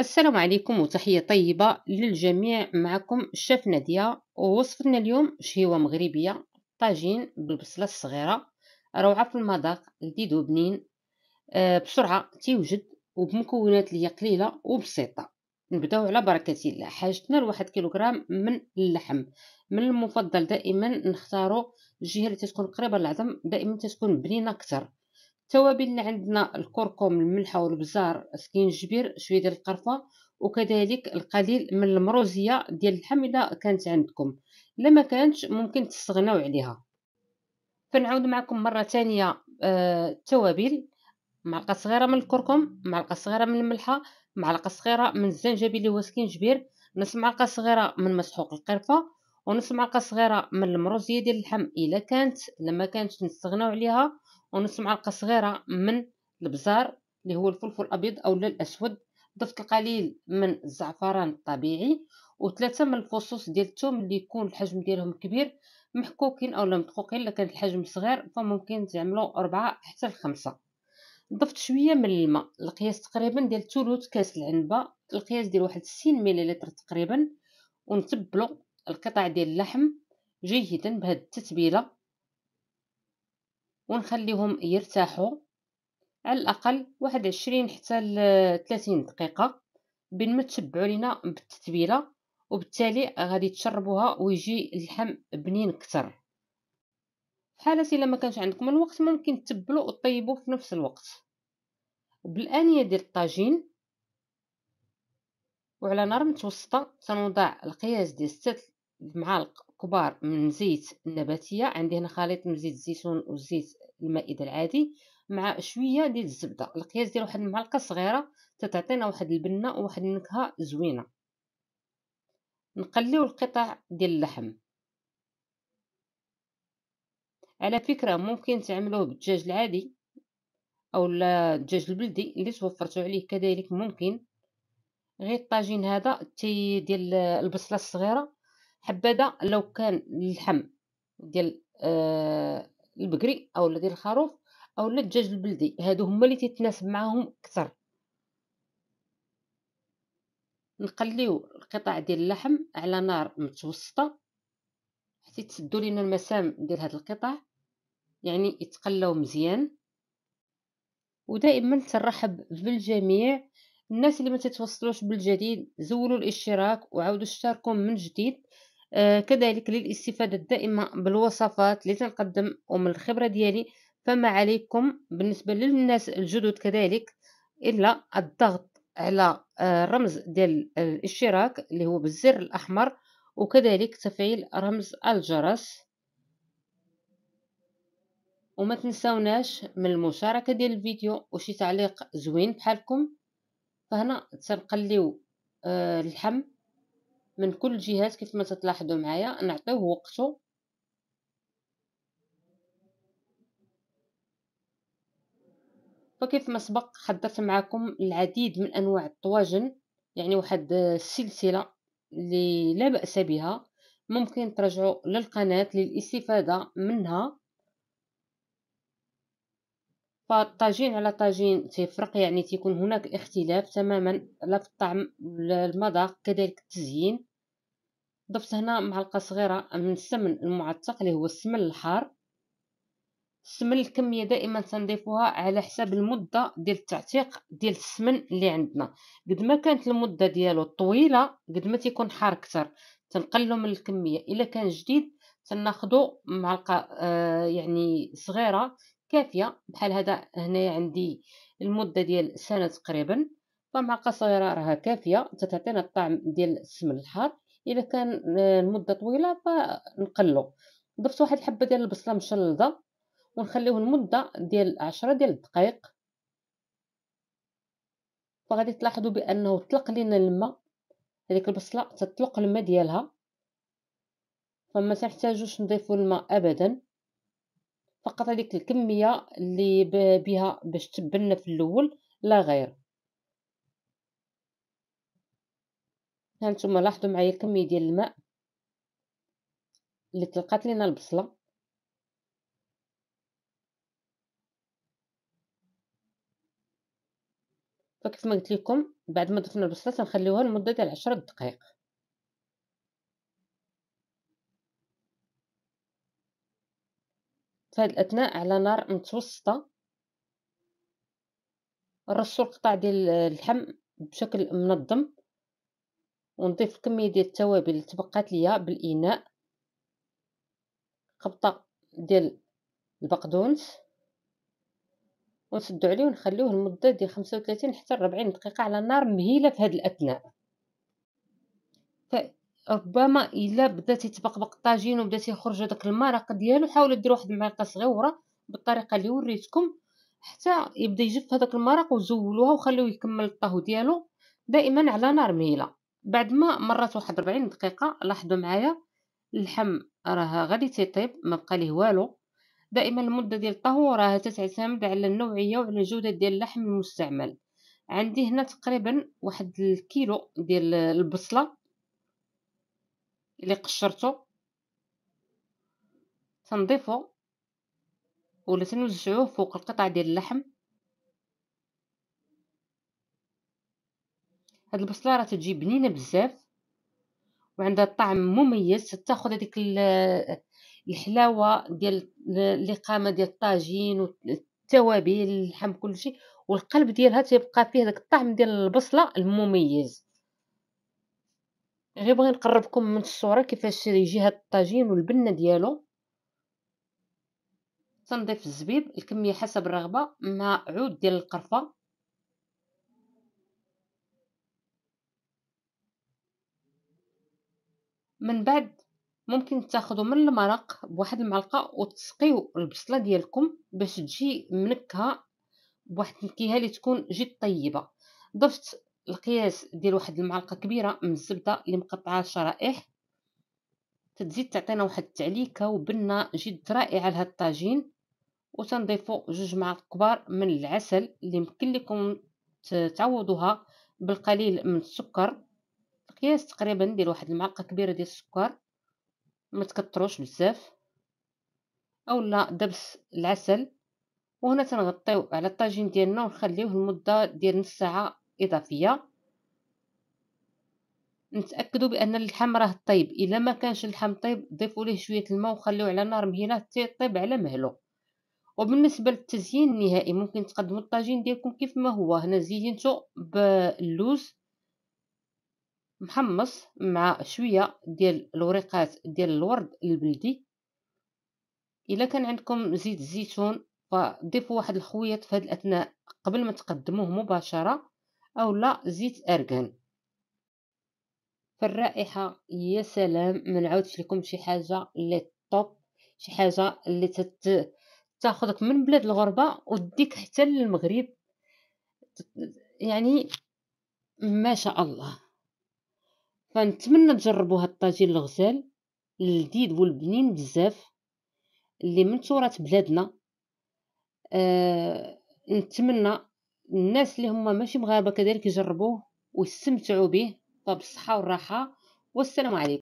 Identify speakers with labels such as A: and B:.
A: السلام عليكم وتحية طيبة للجميع معكم الشاف نادية ووصفتنا اليوم شهيوة مغربية طاجين بالبصلة الصغيرة روعة في المذاق لذيذ وبنين آه، بسرعة تيوجد وبمكونات لي قليلة وبسيطة نبداو على بركة الله حاجتنا لواحد كيلوغرام من اللحم من المفضل دائما نختارو الجهة اللي تتكون قريبة للعظم دائما تتكون بنينة أكثر التوابل عندنا الكركم الملحه والبزار سكينجبير شويه ديال القرفه وكذلك القليل من المروزيه ديال اللحم الا كانت عندكم الا ما كانتش ممكن تستغناو عليها كنعاود معكم مره ثانيه آه، التوابل معلقه صغيره من الكركم معلقه صغيره من الملحه معلقه صغيره من الزنجبيل اللي هو سكينجبير نص معلقه صغيره من مسحوق القرفه ونص معلقه صغيره من المروزيه ديال اللحم الا كانت لما كانتش نستغناو عليها ونص معلقه صغيره من البزار اللي هو الفلفل الابيض او الاسود ضفت القليل من الزعفران الطبيعي وثلاثه من الفصوص ديال الثوم اللي يكون الحجم ديالهم كبير محكوكين اولا مدقوقين الا كان الحجم صغير فممكن تعملوا أربعة حتى لخمسة ضفت شويه من الماء القياس تقريبا ديال ثلث كاس العنبه القياس ديال واحد 60 مليلتر تقريبا ونتبلو القطع ديال اللحم جيدا بهاد التتبيله ونخليهم يرتاحوا على الأقل واحد عشرين حتى لثلاثين دقيقة بين ما تشبعوا لينا بالتتبيلة وبالتالي غادي تشربوها ويجي اللحم بنين أكثر في حالة إلا ما كانش عندكم الوقت ممكن تبلو وطيبوا في نفس الوقت بالآنية ديال الطاجين وعلى نار متوسطة سنوضع القياس ديال ستة معالق كبار من زيت نباتيه عندي هنا خليط من زيت الزيتون وزيت المائده العادي مع شويه ديال الزبده القياس ديال واحد المعلقه صغيره تتعطينا واحد البنه وواحد النكهه زوينه نقليو القطع ديال اللحم على فكره ممكن تعملوه بالدجاج العادي او الدجاج البلدي اللي توفرتو عليه كذلك ممكن غير الطاجين هذا تي ديال البصله الصغيره حبذا لو كان اللحم ديال آه البقري او ديال الخروف او الدجاج البلدي هادو هما اللي تيتناسب معاهم اكثر نقليو القطع ديال اللحم على نار متوسطه حتى تسدوا لينا المسام ديال هاد القطع يعني يتقلاو مزيان ودائما ترحب بالجميع الناس اللي ما تتوصلوش بالجديد زولوا الاشتراك وعاودوا اشتركوا من جديد آه، كذلك للاستفادة الدائمة بالوصفات اللي تنقدم ومن الخبرة ديالي فما عليكم بالنسبة للناس الجدد كذلك إلا الضغط على آه، الرمز ديال الاشتراك اللي هو بالزر الأحمر وكذلك تفعيل رمز الجرس وما تنسوناش من المشاركة ديال الفيديو وشي تعليق زوين بحالكم فهنا تنقليو الحم آه، من كل جهاز كيف ما تتلاحظوا معايا نعطيوه وقته فكيف ما سبق حضرت معكم العديد من انواع الطواجن يعني واحد السلسله اللي لا باس بها ممكن ترجعوا للقناه للاستفاده منها فالطاجين على طاجين تيفرق يعني تيكون هناك اختلاف تماما لا في الطعم المذاق كذلك التزيين ضفت هنا معلقه صغيره من السمن المعتق اللي هو السمن الحار السمن الكميه دائما تنضيفوها على حساب المده ديال التعتيق ديال السمن اللي عندنا قد ما كانت المده ديالو طويله قد ما تيكون حار اكثر تنقلو من الكميه الا كان جديد تناخذو معلقه آه يعني صغيره كافيه بحال هذا هنايا عندي المده ديال سنه تقريبا فمعلقه صغيره راها كافيه تتعطينا الطعم ديال السمن الحار الا كان المده آه، طويله فنقلو ضفت واحد الحبه ديال البصله مشلده ونخليوه المده ديال عشرة ديال الدقائق فغادي تلاحظوا بانه طلق لينا الماء هذيك البصله تطلق الماء ديالها فما تحتاجوش نضيفوا الماء ابدا فقط هذيك الكميه اللي بها باش تبلنا في الاول لا غير هانتوما لاحظوا معايا الكميه ديال الماء اللي طلقات لينا البصله فكيف ما قلت لكم بعد ما ضفنا البصله تنخليوها لمده ديال 10 دقائق في هاد الاثناء على نار متوسطه نرصوا القطع ديال اللحم بشكل منظم ونضيف الكميه ديال التوابل اللي تبقات ليا بالاناء خبطه ديال البقدونس ونسدو عليه ونخليوه لمده ديال 35 حتى 40 دقيقه على نار مهيله في هاد الاثناء فربما الا بدا تيتبقبق الطاجين وبدا تيخرج داك المرق ديالو حاولوا ديروا واحد المعلقه صغيره بالطريقه اللي وريتكم حتى يبدا يجف هذاك المرق وزولوها وخليوه يكمل الطهو ديالو دائما على نار مهيله بعد ما مرات واحد 40 دقيقه لاحظوا معايا اللحم راه غادي تيطيب ما بقى ليه والو دائما المده ديال الطهو راه تتعتمد على النوعيه وعلى الجوده ديال اللحم المستعمل عندي هنا تقريبا واحد الكيلو ديال البصله اللي قشرته تنضيفه ولا تنوزعوه فوق القطع ديال اللحم هاد البصله راه تجي بنينه بزاف وعندها طعم مميز تاخذ هذيك الحلاوه ديال الاقامه ديال الطاجين والتوابل اللحم كلشي والقلب ديالها تيبقى فيه داك الطعم ديال البصله المميز غير بغي نقربكم من الصوره كيفاش يجي هاد الطاجين والبنه ديالو تنضيف الزبيب الكميه حسب الرغبه مع عود ديال القرفه من بعد ممكن تاخذوا من المرق بواحد المعلقه وتسقيو البصله ديالكم باش تجي منكهه بواحد النكهه اللي تكون جد طيبه ضفت القياس ديال واحد المعلقه كبيره من الزبده اللي مقطعه شرائح تزيد تعطينا واحد التعليكه وبنه جد رائعه لهاد الطاجين وتنضيفوا جوج معالق كبار من العسل اللي يمكن لكم تعوضوها بالقليل من السكر مقياس تقريبا ندير واحد المعلقه كبيره ديال السكر ما تكثروش بزاف اولا دبس العسل وهنا تنغطيو على الطاجين ديالنا ونخليوه لمده ديال نص ساعه اضافيه نتاكدوا بان اللحم راه طيب الا ما كانش اللحم طيب ضيفوا ليه شويه الماء وخليوه على نار مهيله حتى يطيب على مهلو وبالنسبه للتزيين النهائي ممكن تقدموا الطاجين ديالكم كيف ما هو هنا زينته باللوز محمص مع شويه ديال الوريقات ديال الورد البلدي الا كان عندكم زيت الزيتون فضيفوا واحد الخويط في هذه الاثناء قبل ما تقدموه مباشره اولا زيت ارغان فالرائحه يا سلام ما نعاودش لكم شي حاجه اللي طوب شي حاجه اللي تت... تاخذك من بلاد الغربه وديك حتى للمغرب يعني ما شاء الله فنتمنى تجربوا هاد الطاجين الغزال اللذيذ والبنين بزاف اللي من تراث بلادنا آه نتمنى الناس اللي هما ماشي مغاربه كذلك يجربوه ويستمتعوا به فبالصحه والراحه والسلام عليكم